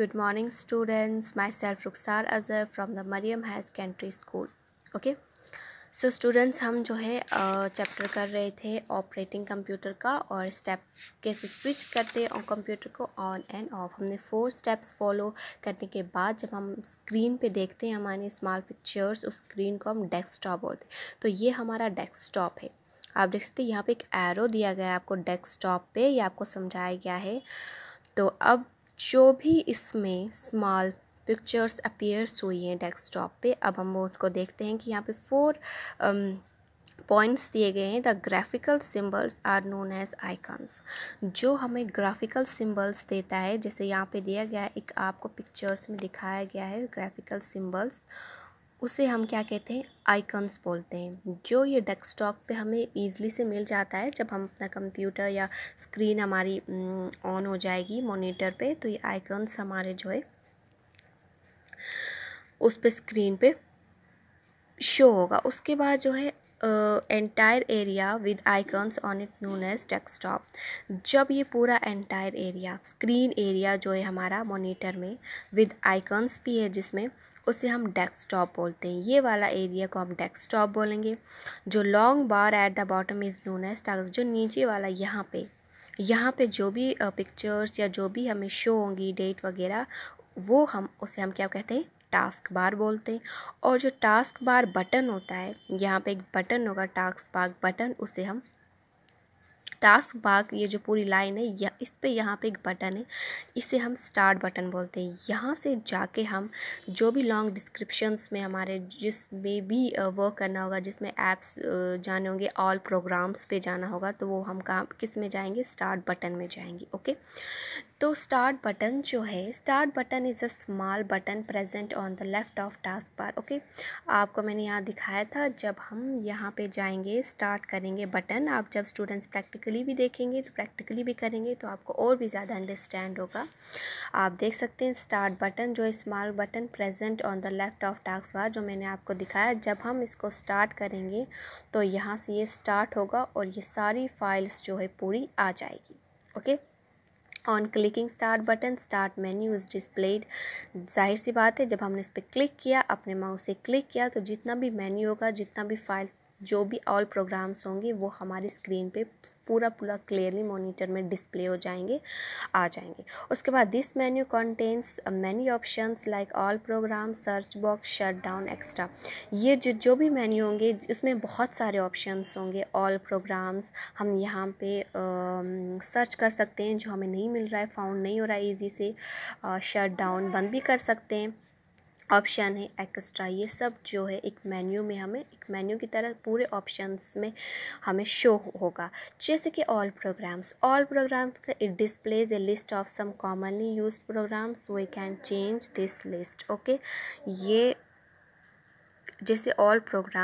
good morning students myself Rukhsar Azhar from the Mariam higher secondary school okay so students हम जो है chapter uh, कर रहे थे ऑपरेटिंग कंप्यूटर का और स्टेप कैसे स्विच करते हैं कंप्यूटर को ऑन एंड ऑफ हमने फोर स्टेप्स फॉलो करने के बाद जब हम स्क्रीन पे देखते हैं हमारे स्मॉल पिक्चर्स उस स्क्रीन को हम डेस्क टॉप बोलते हैं तो ये हमारा डेस्कटॉप है आप देख सकते यहाँ पर एक एरो दिया गया है आपको डेस्कटॉप पे ये आपको समझाया गया है तो अब जो भी इसमें स्मॉल पिक्चर्स अपीयर्स हुई हैं डेस्कटॉप पे अब हम वो उसको देखते हैं कि यहाँ पे फोर पॉइंट्स um, दिए गए हैं the graphical symbols are known as icons जो हमें ग्राफिकल सिंबल्स देता है जैसे यहाँ पे दिया गया एक आपको पिक्चर्स में दिखाया गया है ग्राफिकल सिंबल्स उसे हम क्या कहते हैं आइकन्स बोलते हैं जो ये डेस्कटॉप पे हमें ईज़िली से मिल जाता है जब हम अपना कंप्यूटर या स्क्रीन हमारी ऑन mm, हो जाएगी मॉनिटर पे तो ये आइकन्स हमारे जो है उस पर स्क्रीन पे शो होगा उसके बाद जो है uh, entire area with icons on it known as desktop जब ये पूरा entire area screen area जो है हमारा monitor में with icons भी है जिसमें उसे हम डेस्कटॉप बोलते हैं ये वाला एरिया को हम डेस्कटॉप बोलेंगे जो long bar at the bottom is known as task जो नीचे वाला यहाँ पे यहाँ पे जो भी पिक्चर्स या जो भी हमें शो होंगी डेट वगैरह वो हम उसे हम क्या कहते हैं टास्क बार बोलते हैं और जो टास्क बार बटन होता है यहाँ पे एक बटन होगा टास्क बार बटन उसे हम टास्क बार ये जो पूरी लाइन है यह इस पर यहाँ पे एक बटन है इसे हम स्टार्ट बटन बोलते हैं यहाँ से जाके हम जो भी लॉन्ग डिस्क्रिप्शंस में हमारे जिसमें भी वर्क करना होगा जिसमें ऐप्स जाने होंगे ऑल प्रोग्राम्स पे जाना होगा तो वो हम काम किस में जाएंगे स्टार्ट बटन में जाएंगे ओके तो स्टार्ट बटन जो है start button is a small button present on the left of task bar okay आपको मैंने यहाँ दिखाया था जब हम यहाँ पे जाएंगे स्टार्ट करेंगे बटन आप जब स्टूडेंट्स प्रैक्टिकल प्रैक्टिकली भी देखेंगे तो प्रैक्टिकली भी करेंगे तो आपको और भी ज़्यादा अंडरस्टैंड होगा आप देख सकते हैं स्टार्ट बटन जो small button present on the left of task bar जो मैंने आपको दिखाया जब हम इसको स्टार्ट करेंगे तो यहाँ से ये स्टार्ट होगा और ये सारी फाइल्स जो है पूरी आ जाएगी okay on clicking start button start menu is displayed जाहिर सी बात है जब हमने इस पर क्लिक किया अपने माउस से क्लिक किया तो जितना भी मेन्यू होगा जितना भी फाइल जो भी ऑल प्रोग्राम्स होंगे वो हमारी स्क्रीन पे पूरा पूरा क्लियरली मॉनिटर में डिस्प्ले हो जाएंगे आ जाएंगे उसके बाद this menu contents menu options like all program search box shut down extra ये जो जो भी मेन्यू होंगे इसमें बहुत सारे ऑप्शंस होंगे ऑल प्रोग्राम्स हम यहाँ पे सर्च कर सकते हैं जो हमें नहीं मिल रहा है फाउंड नहीं हो रहा है ईजी से शट डाउन बंद भी कर सकते हैं ऑप्शन है एक्स्ट्रा ये सब जो है एक मेन्यू में हमें एक मेन्यू की तरह पूरे ऑप्शंस में हमें शो होगा जैसे कि all programs all programs it displays a list of some commonly used programs we can change this list okay ये जैसे ऑल प्रोग्राम